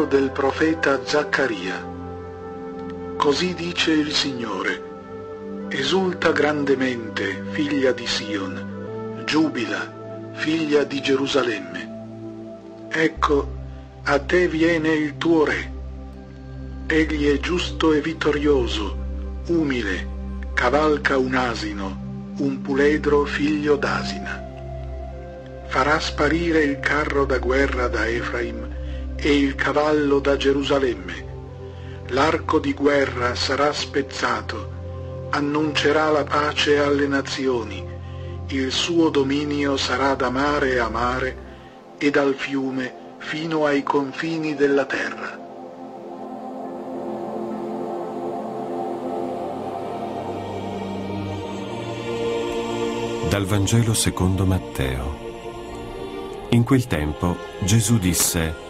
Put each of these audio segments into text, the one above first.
Libro del profeta Zaccaria. Così dice il Signore, esulta grandemente, figlia di Sion, giubila, figlia di Gerusalemme. Ecco, a te viene il tuo Re. Egli è giusto e vittorioso, umile, cavalca un asino, un puledro figlio d'asina. Farà sparire il carro da guerra da Efraim e il cavallo da Gerusalemme. L'arco di guerra sarà spezzato, annuncerà la pace alle nazioni, il suo dominio sarà da mare a mare e dal fiume fino ai confini della terra. Dal Vangelo secondo Matteo. In quel tempo Gesù disse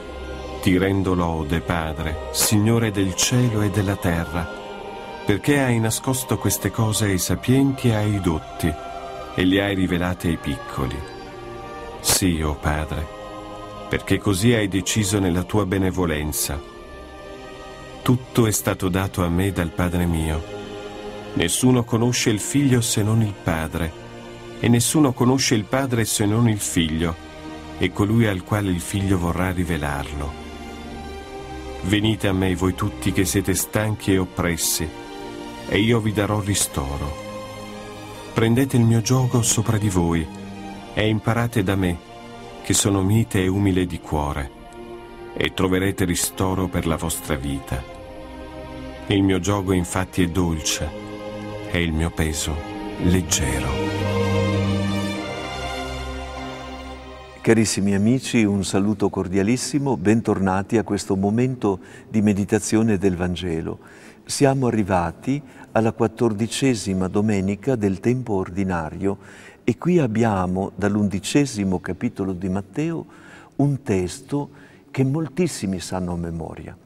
ti rendo lode, Padre, Signore del cielo e della terra, perché hai nascosto queste cose ai sapienti e ai dotti e le hai rivelate ai piccoli. Sì, o oh Padre, perché così hai deciso nella tua benevolenza. Tutto è stato dato a me dal Padre mio. Nessuno conosce il Figlio se non il Padre, e nessuno conosce il Padre se non il Figlio, e colui al quale il Figlio vorrà rivelarlo. Venite a me voi tutti che siete stanchi e oppressi, e io vi darò ristoro. Prendete il mio gioco sopra di voi e imparate da me, che sono mite e umile di cuore, e troverete ristoro per la vostra vita. Il mio gioco infatti è dolce e il mio peso leggero. Carissimi amici, un saluto cordialissimo, bentornati a questo momento di meditazione del Vangelo. Siamo arrivati alla quattordicesima domenica del tempo ordinario e qui abbiamo dall'undicesimo capitolo di Matteo un testo che moltissimi sanno a memoria.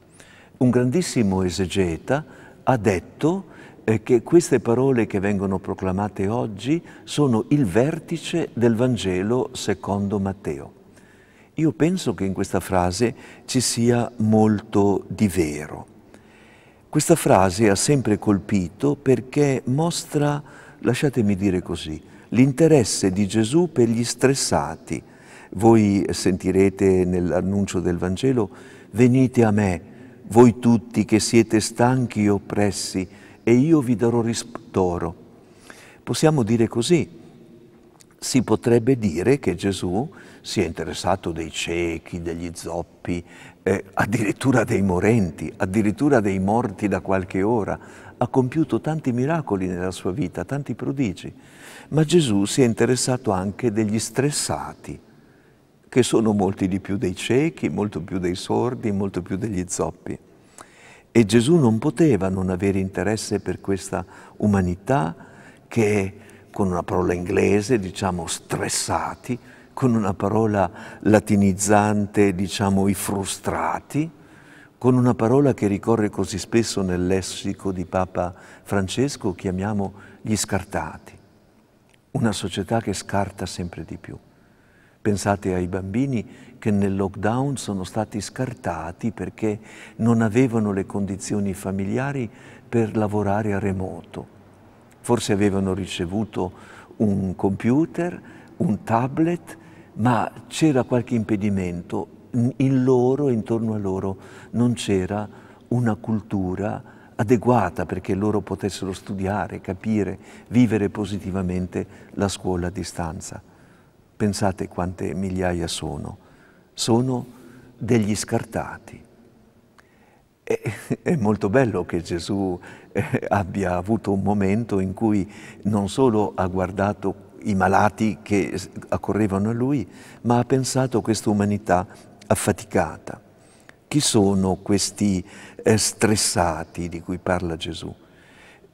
Un grandissimo esegeta ha detto che queste parole che vengono proclamate oggi sono il vertice del Vangelo secondo Matteo. Io penso che in questa frase ci sia molto di vero. Questa frase ha sempre colpito perché mostra, lasciatemi dire così, l'interesse di Gesù per gli stressati. Voi sentirete nell'annuncio del Vangelo, venite a me, voi tutti che siete stanchi e oppressi, e io vi darò ristoro. Possiamo dire così, si potrebbe dire che Gesù si è interessato dei ciechi, degli zoppi, eh, addirittura dei morenti, addirittura dei morti da qualche ora. Ha compiuto tanti miracoli nella sua vita, tanti prodigi. Ma Gesù si è interessato anche degli stressati, che sono molti di più dei ciechi, molto più dei sordi, molto più degli zoppi. E Gesù non poteva non avere interesse per questa umanità che, con una parola inglese, diciamo stressati, con una parola latinizzante, diciamo i frustrati, con una parola che ricorre così spesso nel lessico di Papa Francesco, chiamiamo gli scartati. Una società che scarta sempre di più. Pensate ai bambini che nel lockdown sono stati scartati perché non avevano le condizioni familiari per lavorare a remoto. Forse avevano ricevuto un computer, un tablet, ma c'era qualche impedimento. In loro, intorno a loro, non c'era una cultura adeguata perché loro potessero studiare, capire, vivere positivamente la scuola a distanza. Pensate quante migliaia sono sono degli scartati. E, è molto bello che Gesù eh, abbia avuto un momento in cui non solo ha guardato i malati che accorrevano a lui, ma ha pensato a questa umanità affaticata. Chi sono questi eh, stressati di cui parla Gesù?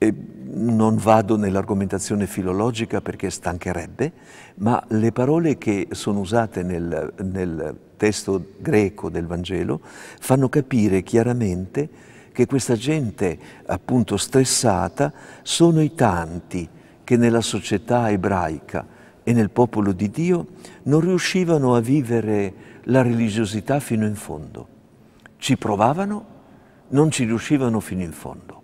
E non vado nell'argomentazione filologica perché stancherebbe, ma le parole che sono usate nel, nel testo greco del Vangelo fanno capire chiaramente che questa gente appunto stressata sono i tanti che nella società ebraica e nel popolo di Dio non riuscivano a vivere la religiosità fino in fondo. Ci provavano, non ci riuscivano fino in fondo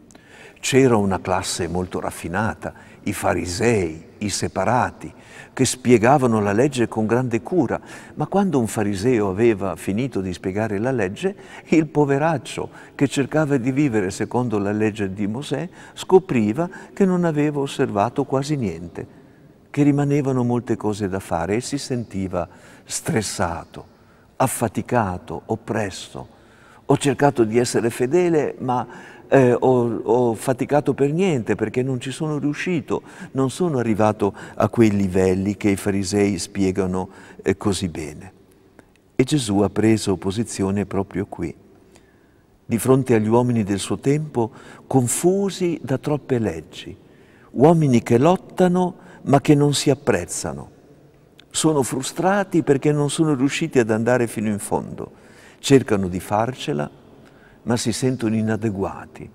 c'era una classe molto raffinata, i farisei, i separati, che spiegavano la legge con grande cura, ma quando un fariseo aveva finito di spiegare la legge, il poveraccio che cercava di vivere secondo la legge di Mosè scopriva che non aveva osservato quasi niente, che rimanevano molte cose da fare e si sentiva stressato, affaticato, oppresso. Ho cercato di essere fedele, ma eh, ho, ho, faticato per niente perché non ci sono riuscito, non sono arrivato a quei livelli che i farisei spiegano eh, così bene. E Gesù ha preso posizione proprio qui, di fronte agli uomini del suo tempo confusi da troppe leggi, uomini che lottano ma che non si apprezzano, sono frustrati perché non sono riusciti ad andare fino in fondo, cercano di farcela ma si sentono inadeguati,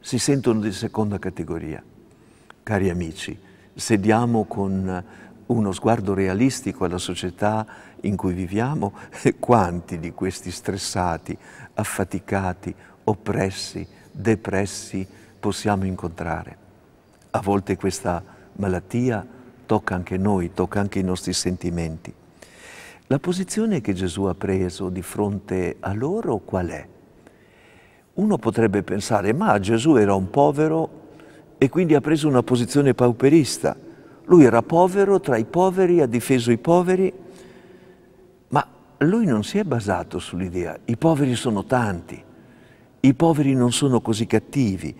si sentono di seconda categoria. Cari amici, se diamo con uno sguardo realistico alla società in cui viviamo, quanti di questi stressati, affaticati, oppressi, depressi possiamo incontrare? A volte questa malattia tocca anche noi, tocca anche i nostri sentimenti. La posizione che Gesù ha preso di fronte a loro qual è? Uno potrebbe pensare, ma Gesù era un povero e quindi ha preso una posizione pauperista. Lui era povero, tra i poveri, ha difeso i poveri, ma lui non si è basato sull'idea, i poveri sono tanti, i poveri non sono così cattivi,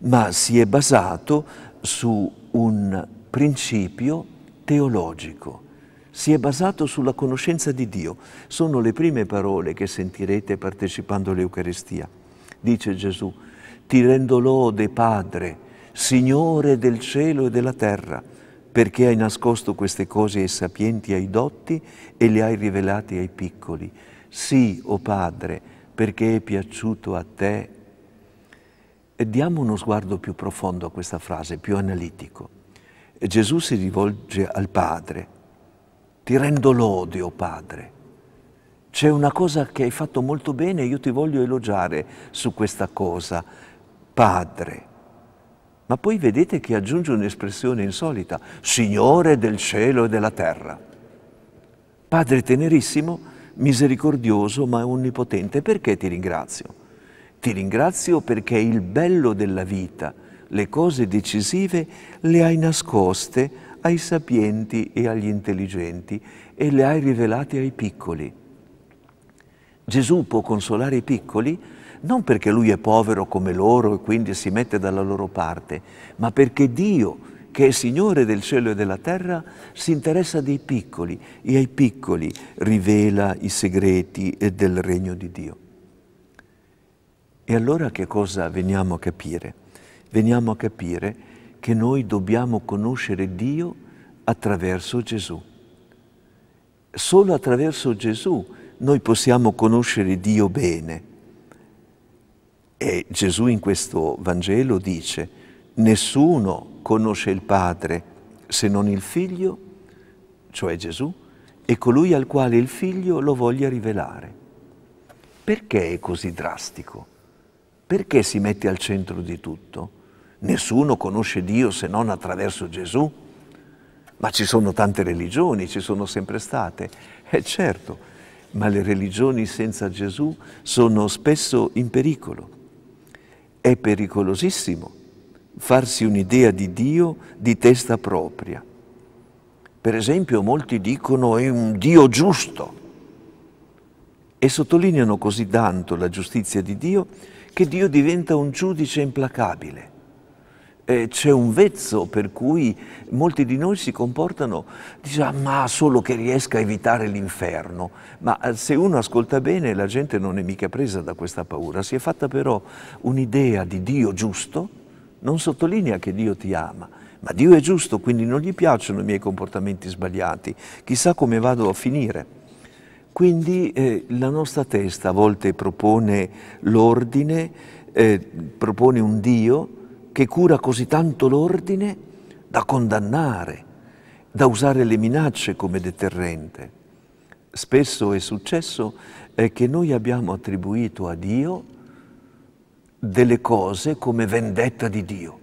ma si è basato su un principio teologico si è basato sulla conoscenza di Dio. Sono le prime parole che sentirete partecipando all'Eucaristia dice Gesù, ti rendo lode, Padre, Signore del cielo e della terra, perché hai nascosto queste cose ai sapienti e ai dotti e le hai rivelate ai piccoli. Sì, o oh Padre, perché è piaciuto a te. E diamo uno sguardo più profondo a questa frase, più analitico. E Gesù si rivolge al Padre. Ti rendo lode, o oh Padre c'è una cosa che hai fatto molto bene e io ti voglio elogiare su questa cosa, Padre. Ma poi vedete che aggiunge un'espressione insolita, Signore del cielo e della terra. Padre tenerissimo, misericordioso ma onnipotente, perché ti ringrazio? Ti ringrazio perché il bello della vita, le cose decisive, le hai nascoste ai sapienti e agli intelligenti e le hai rivelate ai piccoli. Gesù può consolare i piccoli non perché lui è povero come loro e quindi si mette dalla loro parte, ma perché Dio, che è Signore del cielo e della terra, si interessa dei piccoli e ai piccoli rivela i segreti del regno di Dio. E allora che cosa veniamo a capire? Veniamo a capire che noi dobbiamo conoscere Dio attraverso Gesù. Solo attraverso Gesù noi possiamo conoscere Dio bene. E Gesù in questo Vangelo dice, nessuno conosce il Padre se non il Figlio, cioè Gesù, e colui al quale il Figlio lo voglia rivelare. Perché è così drastico? Perché si mette al centro di tutto? Nessuno conosce Dio se non attraverso Gesù? Ma ci sono tante religioni, ci sono sempre state. E eh certo, ma le religioni senza Gesù sono spesso in pericolo. È pericolosissimo farsi un'idea di Dio di testa propria. Per esempio molti dicono è un Dio giusto e sottolineano così tanto la giustizia di Dio che Dio diventa un giudice implacabile eh, c'è un vezzo per cui molti di noi si comportano dicendo ah, ma solo che riesca a evitare l'inferno. Ma eh, se uno ascolta bene la gente non è mica presa da questa paura, si è fatta però un'idea di Dio giusto, non sottolinea che Dio ti ama, ma Dio è giusto, quindi non gli piacciono i miei comportamenti sbagliati, chissà come vado a finire. Quindi eh, la nostra testa a volte propone l'ordine, eh, propone un Dio che cura così tanto l'ordine da condannare, da usare le minacce come deterrente. Spesso è successo eh, che noi abbiamo attribuito a Dio delle cose come vendetta di Dio.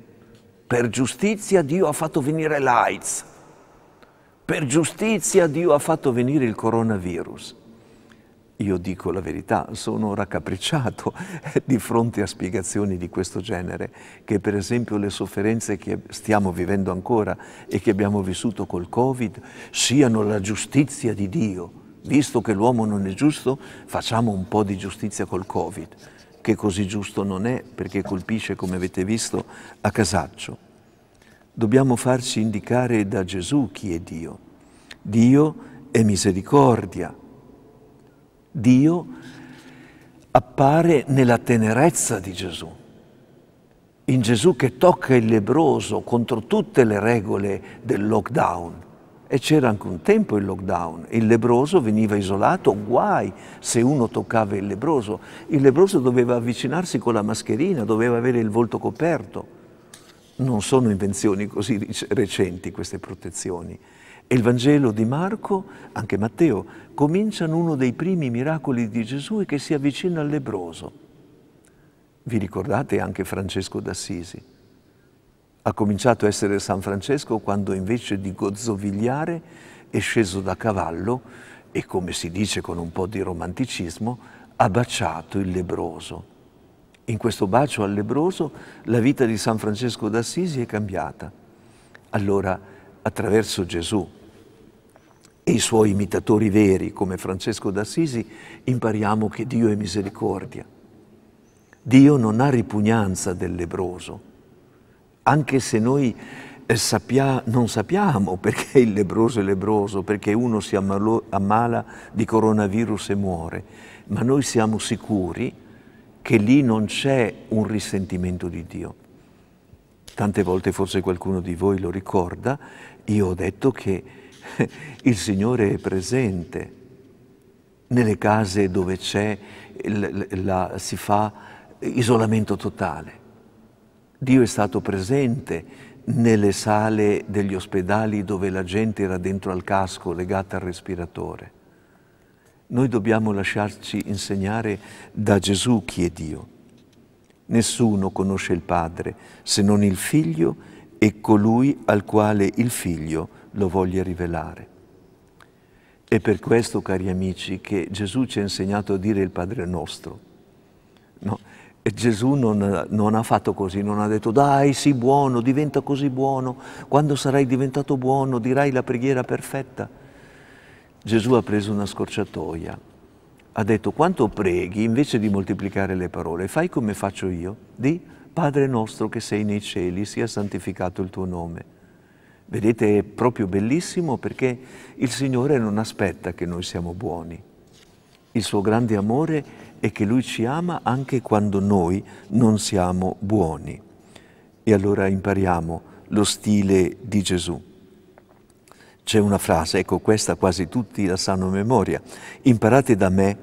Per giustizia Dio ha fatto venire l'AIDS, per giustizia Dio ha fatto venire il coronavirus. Io dico la verità, sono raccapricciato di fronte a spiegazioni di questo genere, che per esempio le sofferenze che stiamo vivendo ancora e che abbiamo vissuto col Covid siano la giustizia di Dio. Visto che l'uomo non è giusto, facciamo un po' di giustizia col Covid, che così giusto non è perché colpisce, come avete visto, a casaccio. Dobbiamo farci indicare da Gesù chi è Dio. Dio è misericordia Dio appare nella tenerezza di Gesù, in Gesù che tocca il lebroso contro tutte le regole del lockdown. E c'era anche un tempo il lockdown, il lebroso veniva isolato, guai se uno toccava il lebroso. Il lebroso doveva avvicinarsi con la mascherina, doveva avere il volto coperto. Non sono invenzioni così recenti queste protezioni. E il Vangelo di Marco, anche Matteo, cominciano uno dei primi miracoli di Gesù e che si avvicina al lebroso. Vi ricordate anche Francesco d'Assisi? Ha cominciato a essere San Francesco quando invece di gozzovigliare è sceso da cavallo e, come si dice con un po' di romanticismo, ha baciato il lebroso. In questo bacio al lebroso la vita di San Francesco d'Assisi è cambiata. Allora, attraverso Gesù e i suoi imitatori veri come Francesco d'Assisi, impariamo che Dio è misericordia. Dio non ha ripugnanza del lebroso, anche se noi eh, sappia, non sappiamo perché il lebroso è lebroso, perché uno si ammalo, ammala di coronavirus e muore, ma noi siamo sicuri che lì non c'è un risentimento di Dio. Tante volte forse qualcuno di voi lo ricorda, io ho detto che il Signore è presente nelle case dove c'è, si fa isolamento totale. Dio è stato presente nelle sale degli ospedali dove la gente era dentro al casco, legata al respiratore. Noi dobbiamo lasciarci insegnare da Gesù chi è Dio. Nessuno conosce il Padre se non il Figlio e colui al quale il Figlio lo voglia rivelare. È per questo, cari amici, che Gesù ci ha insegnato a dire il Padre nostro. No? E Gesù non, non, ha fatto così, non ha detto dai, sii buono, diventa così buono, quando sarai diventato buono dirai la preghiera perfetta. Gesù ha preso una scorciatoia, ha detto quanto preghi, invece di moltiplicare le parole, fai come faccio io, di Padre nostro che sei nei cieli, sia santificato il tuo nome. Vedete, è proprio bellissimo perché il Signore non aspetta che noi siamo buoni. Il suo grande amore è che Lui ci ama anche quando noi non siamo buoni. E allora impariamo lo stile di Gesù. C'è una frase, ecco questa quasi tutti la sanno a memoria, imparate da me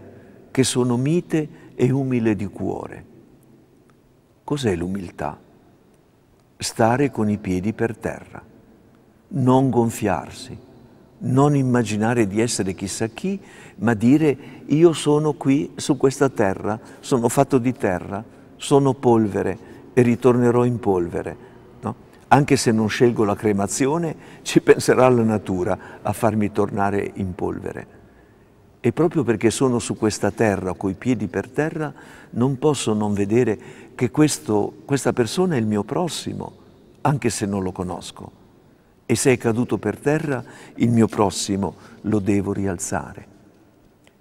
che sono mite e umile di cuore. Cos'è l'umiltà? Stare con i piedi per terra, non gonfiarsi, non immaginare di essere chissà chi, ma dire io sono qui su questa terra, sono fatto di terra, sono polvere e ritornerò in polvere. No? Anche se non scelgo la cremazione, ci penserà la natura a farmi tornare in polvere. E proprio perché sono su questa terra, coi piedi per terra, non posso non vedere che questo, questa persona è il mio prossimo, anche se non lo conosco. E se è caduto per terra, il mio prossimo lo devo rialzare.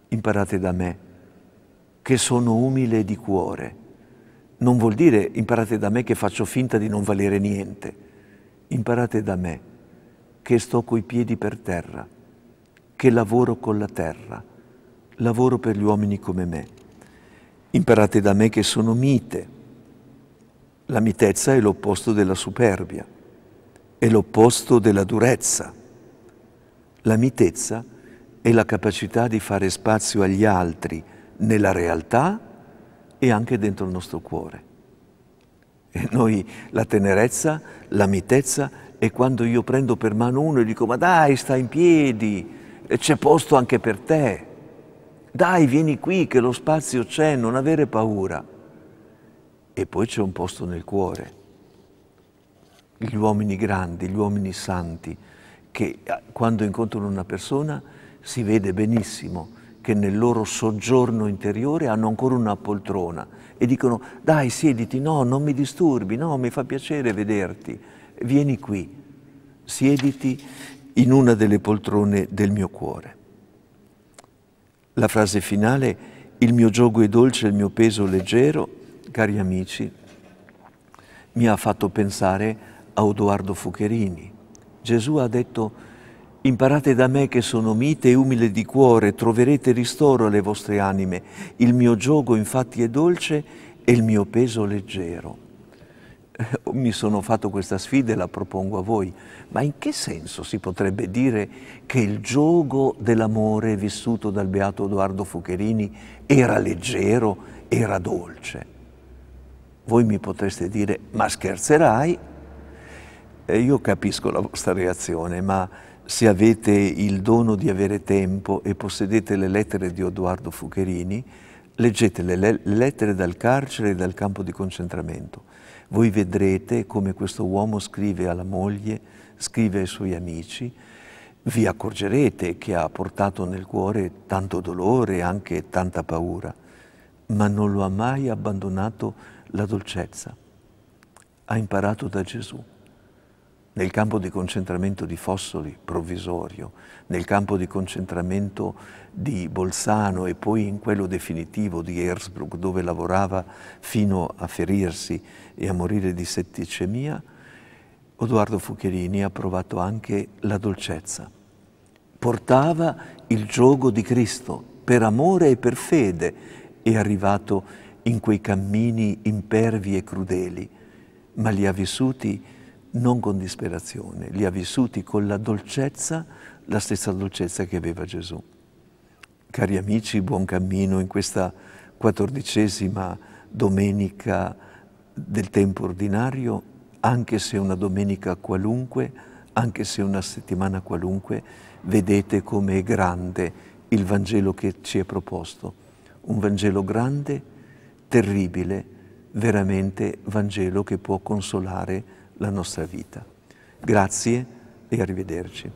Imparate da me, che sono umile di cuore. Non vuol dire imparate da me che faccio finta di non valere niente. Imparate da me che sto coi piedi per terra, che lavoro con la terra, lavoro per gli uomini come me. Imparate da me che sono mite, la mitezza è l'opposto della superbia, è l'opposto della durezza. La mitezza è la capacità di fare spazio agli altri nella realtà e anche dentro il nostro cuore. E noi la tenerezza, la mitezza è quando io prendo per mano uno e dico ma dai sta in piedi, eh, c'è posto anche per te, dai vieni qui che lo spazio c'è, non avere paura e poi c'è un posto nel cuore. Gli uomini grandi, gli uomini santi, che eh, quando incontrano una persona si vede benissimo che nel loro soggiorno interiore hanno ancora una poltrona e dicono dai siediti, no, non mi disturbi, no, mi fa piacere vederti, vieni qui, siediti in una delle poltrone del mio cuore. La frase finale, il mio gioco è dolce, il mio peso leggero, cari amici, mi ha fatto pensare a Odoardo Fucherini. Gesù ha detto Imparate da me che sono mite e umile di cuore, troverete ristoro alle vostre anime. Il mio gioco infatti è dolce e il mio peso leggero. Eh, mi sono fatto questa sfida e la propongo a voi, ma in che senso si potrebbe dire che il gioco dell'amore vissuto dal beato Edoardo Fucherini era leggero, era dolce? Voi mi potreste dire, ma scherzerai? E io capisco la vostra reazione, ma se avete il dono di avere tempo e possedete le lettere di Odoardo Fucherini, leggete le, le lettere dal carcere e dal campo di concentramento. Voi vedrete come questo uomo scrive alla moglie, scrive ai suoi amici, vi accorgerete che ha portato nel cuore tanto dolore e anche tanta paura, ma non lo ha mai abbandonato la dolcezza. Ha imparato da Gesù. Nel campo di concentramento di Fossoli, provvisorio, nel campo di concentramento di Bolzano e poi in quello definitivo di Erzbruck, dove lavorava fino a ferirsi e a morire di setticemia, Odoardo Fuccherini ha provato anche la dolcezza. Portava il gioco di Cristo per amore e per fede, è arrivato in quei cammini impervi e crudeli, ma li ha vissuti non con disperazione, li ha vissuti con la dolcezza, la stessa dolcezza che aveva Gesù. Cari amici, buon cammino in questa quattordicesima domenica del tempo ordinario, anche se una domenica qualunque, anche se una settimana qualunque, vedete come è grande il Vangelo che ci è proposto. Un Vangelo grande terribile, veramente Vangelo che può consolare la nostra vita. Grazie e arrivederci.